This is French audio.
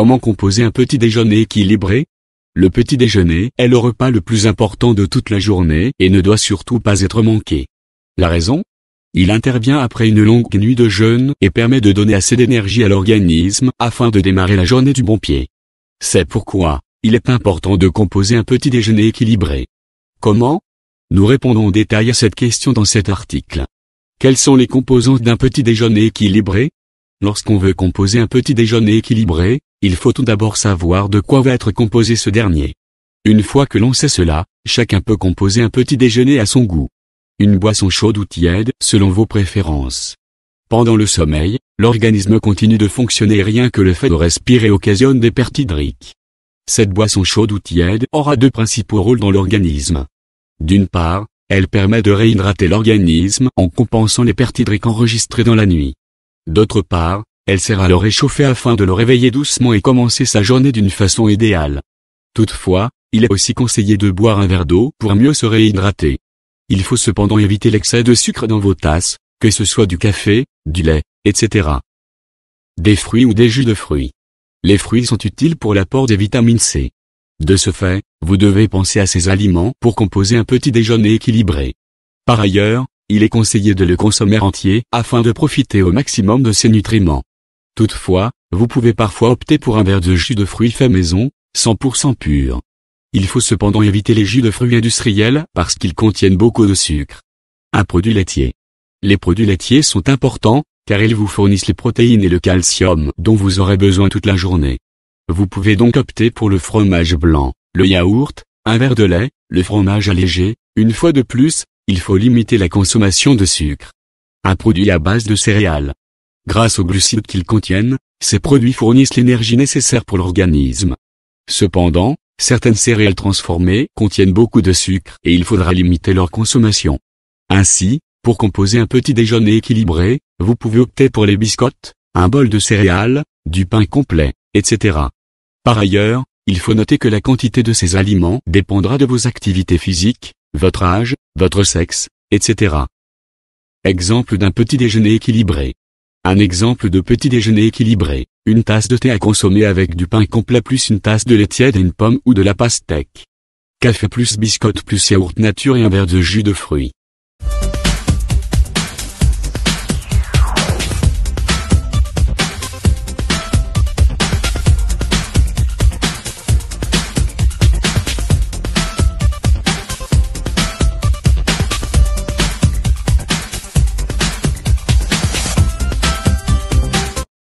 Comment composer un petit déjeuner équilibré Le petit déjeuner est le repas le plus important de toute la journée et ne doit surtout pas être manqué. La raison Il intervient après une longue nuit de jeûne et permet de donner assez d'énergie à l'organisme afin de démarrer la journée du bon pied. C'est pourquoi, il est important de composer un petit déjeuner équilibré. Comment Nous répondons en détail à cette question dans cet article. Quelles sont les composantes d'un petit déjeuner équilibré Lorsqu'on veut composer un petit déjeuner équilibré, il faut tout d'abord savoir de quoi va être composé ce dernier. Une fois que l'on sait cela, chacun peut composer un petit déjeuner à son goût. Une boisson chaude ou tiède, selon vos préférences. Pendant le sommeil, l'organisme continue de fonctionner et rien que le fait de respirer occasionne des pertes hydriques. Cette boisson chaude ou tiède aura deux principaux rôles dans l'organisme. D'une part, elle permet de réhydrater l'organisme en compensant les pertes hydriques enregistrées dans la nuit. D'autre part, elle sert à le réchauffer afin de le réveiller doucement et commencer sa journée d'une façon idéale. Toutefois, il est aussi conseillé de boire un verre d'eau pour mieux se réhydrater. Il faut cependant éviter l'excès de sucre dans vos tasses, que ce soit du café, du lait, etc. Des fruits ou des jus de fruits. Les fruits sont utiles pour l'apport des vitamines C. De ce fait, vous devez penser à ces aliments pour composer un petit déjeuner équilibré. Par ailleurs, il est conseillé de le consommer entier afin de profiter au maximum de ses nutriments. Toutefois, vous pouvez parfois opter pour un verre de jus de fruits fait maison, 100% pur. Il faut cependant éviter les jus de fruits industriels parce qu'ils contiennent beaucoup de sucre. Un produit laitier. Les produits laitiers sont importants, car ils vous fournissent les protéines et le calcium dont vous aurez besoin toute la journée. Vous pouvez donc opter pour le fromage blanc, le yaourt, un verre de lait, le fromage allégé, une fois de plus, il faut limiter la consommation de sucre. Un produit à base de céréales. Grâce aux glucides qu'ils contiennent, ces produits fournissent l'énergie nécessaire pour l'organisme. Cependant, certaines céréales transformées contiennent beaucoup de sucre et il faudra limiter leur consommation. Ainsi, pour composer un petit déjeuner équilibré, vous pouvez opter pour les biscottes, un bol de céréales, du pain complet, etc. Par ailleurs, il faut noter que la quantité de ces aliments dépendra de vos activités physiques, votre âge, votre sexe, etc. Exemple d'un petit déjeuner équilibré. Un exemple de petit déjeuner équilibré, une tasse de thé à consommer avec du pain complet plus une tasse de lait tiède et une pomme ou de la pastèque. Café plus biscotte plus yaourt nature et un verre de jus de fruits.